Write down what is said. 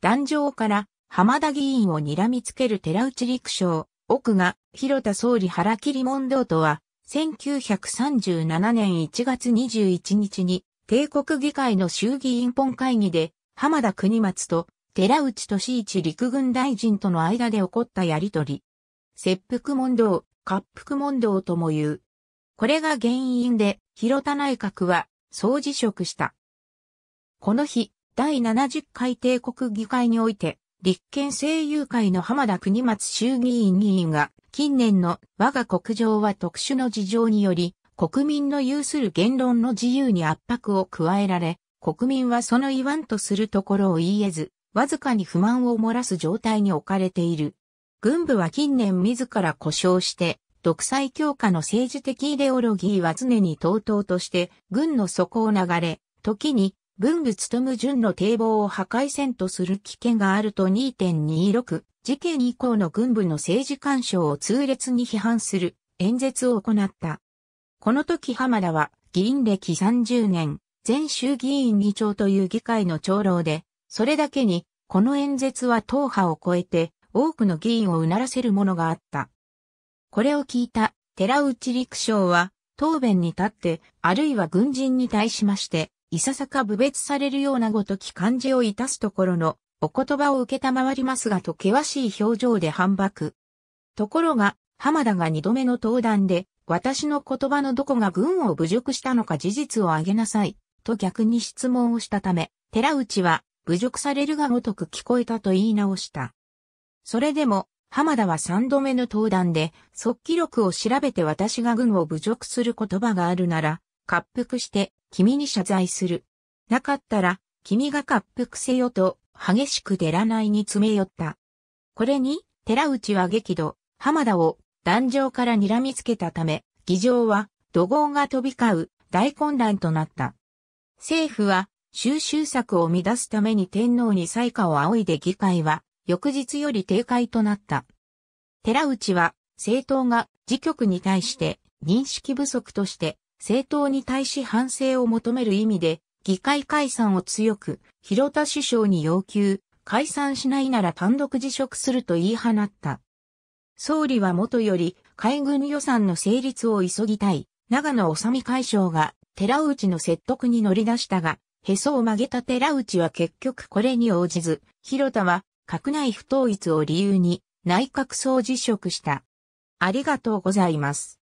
壇上から浜田議員を睨みつける寺内陸将、奥が広田総理腹切り問答とは、1937年1月21日に、帝国議会の衆議院本会議で、浜田国松と寺内俊一陸軍大臣との間で起こったやりとり。切腹問答、滑腹問答とも言う。これが原因で、広田内閣は、総辞職した。この日、第70回帝国議会において、立憲政友会の浜田国松衆議院議員が、近年の我が国情は特殊の事情により、国民の有する言論の自由に圧迫を加えられ、国民はその言わんとするところを言えず、わずかに不満を漏らす状態に置かれている。軍部は近年自ら故障して、独裁強化の政治的イデオロギーは常に等々として、軍の底を流れ、時に文具務順の堤防を破壊戦とする危険があると2.26事件以降の軍部の政治干渉を痛烈に批判する演説を行った。この時浜田は議員歴30年、前衆議院議長という議会の長老で、それだけに、この演説は党派を超えて多くの議員をうならせるものがあった。これを聞いた寺内陸将は、答弁に立って、あるいは軍人に対しまして、いささか侮蔑されるようなごとき感じをいたすところの、お言葉を受けたまわりますがと険しい表情で反駁。ところが、浜田が二度目の登壇で、私の言葉のどこが軍を侮辱したのか事実を挙げなさい、と逆に質問をしたため、寺内は、侮辱されるがごとく聞こえたと言い直した。それでも、浜田は三度目の登壇で、即帰録を調べて私が軍を侮辱する言葉があるなら、滑腹して、君に謝罪する。なかったら、君が滑腹せよと、激しくないに詰め寄った。これに、寺内は激怒、浜田を、壇上から睨みつけたため、議場は、怒号が飛び交う、大混乱となった。政府は、収集策を乱すために天皇に裁下を仰いで議会は、翌日より停会となった。寺内は、政党が、自局に対して、認識不足として、政党に対し反省を求める意味で、議会解散を強く、広田首相に要求、解散しないなら単独辞職すると言い放った。総理は元より、海軍予算の成立を急ぎたい、長野治美会長が、寺内の説得に乗り出したが、へそを曲げた寺内は結局これに応じず、広田は、閣内不統一を理由に、内閣総辞職した。ありがとうございます。